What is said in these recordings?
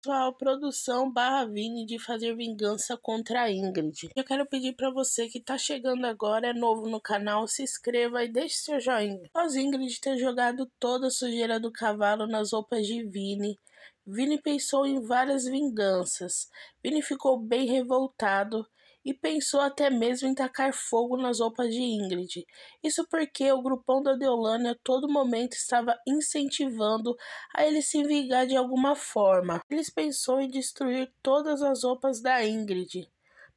pessoal, produção barra Vini de fazer vingança contra a Ingrid. Eu quero pedir para você que tá chegando agora, é novo no canal, se inscreva e deixe seu joinha. Após Ingrid ter jogado toda a sujeira do cavalo nas roupas de Vini, Vini pensou em várias vinganças. Vini ficou bem revoltado e pensou até mesmo em tacar fogo nas roupas de Ingrid. Isso porque o grupão da Deolane a todo momento estava incentivando a ele se vingar de alguma forma. Eles pensou em destruir todas as roupas da Ingrid.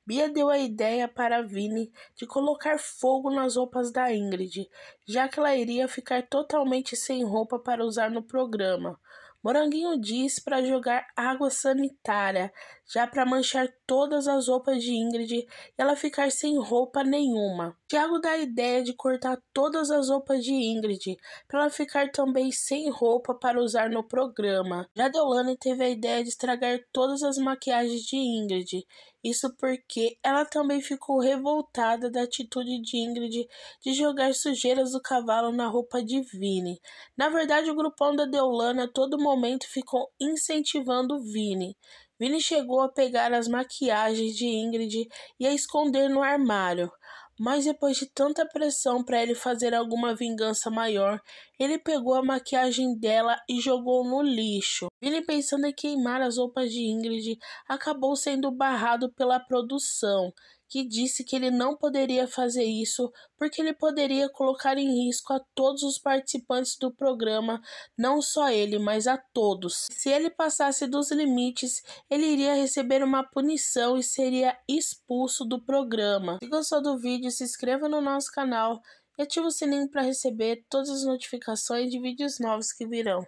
Bia deu a ideia para Vini de colocar fogo nas roupas da Ingrid, já que ela iria ficar totalmente sem roupa para usar no programa. Moranguinho diz para jogar água sanitária já para manchar todas as roupas de Ingrid e ela ficar sem roupa nenhuma. Tiago dá a ideia de cortar todas as roupas de Ingrid para ela ficar também sem roupa para usar no programa. Já Deolane teve a ideia de estragar todas as maquiagens de Ingrid. Isso porque ela também ficou revoltada da atitude de Ingrid de jogar sujeiras do cavalo na roupa de Vini. Na verdade, o grupão da Deolane a todo momento ficou incentivando Vini. Vini chegou a pegar as maquiagens de Ingrid e a esconder no armário, mas depois de tanta pressão para ele fazer alguma vingança maior, ele pegou a maquiagem dela e jogou no lixo. Vini, pensando em queimar as roupas de Ingrid, acabou sendo barrado pela produção, que disse que ele não poderia fazer isso porque ele poderia colocar em risco a todos os participantes do programa, não só ele, mas a todos. Se ele passasse dos limites, ele iria receber uma punição e seria expulso do programa. Se gostou do vídeo, se inscreva no nosso canal e ative o sininho para receber todas as notificações de vídeos novos que virão.